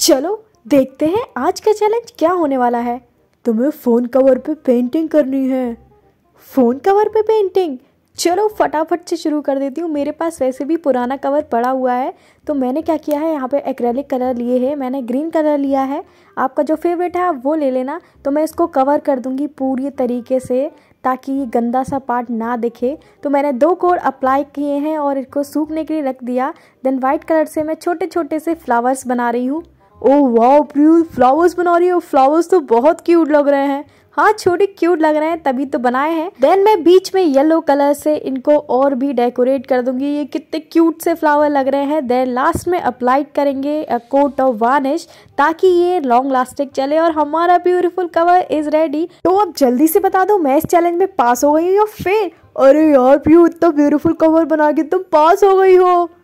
चलो देखते हैं आज का चैलेंज क्या होने वाला है तुम्हें फ़ोन कवर पे पेंटिंग करनी है फ़ोन कवर पे पेंटिंग चलो फटाफट से शुरू कर देती हूँ मेरे पास वैसे भी पुराना कवर पड़ा हुआ है तो मैंने क्या किया है यहाँ पे एक्रेलिक कलर लिए है मैंने ग्रीन कलर लिया है आपका जो फेवरेट है आप वो ले लेना तो मैं इसको कवर कर दूँगी पूरी तरीके से ताकि ये गंदा सा पार्ट ना दिखे तो मैंने दो कोड अप्लाई किए हैं और इसको सूखने के लिए रख दिया देन वाइट कलर से मैं छोटे छोटे से फ्लावर्स बना रही हूँ ओ वाह प्रियू फ्लावर्स बना रही हो फ्लावर्स तो बहुत क्यूट लग रहे हैं हाँ छोटे क्यूट लग रहे हैं तभी तो बनाए हैं देन मैं बीच में येलो कलर से इनको और भी डेकोरेट कर दूंगी ये कितने क्यूट से फ्लावर लग रहे हैं देन लास्ट में अप्लाई करेंगे अ कोट ऑफ वार्निश ताकि ये लॉन्ग लास्टिंग चले और हमारा ब्यूटीफुल कवर इज रेडी तो अब जल्दी से बता दो मैं इस चैलेंज में पास हो गई हूँ या फिर अरे यार प्यू इतना ब्यूटीफुल कवर बना के तुम पास हो गई हो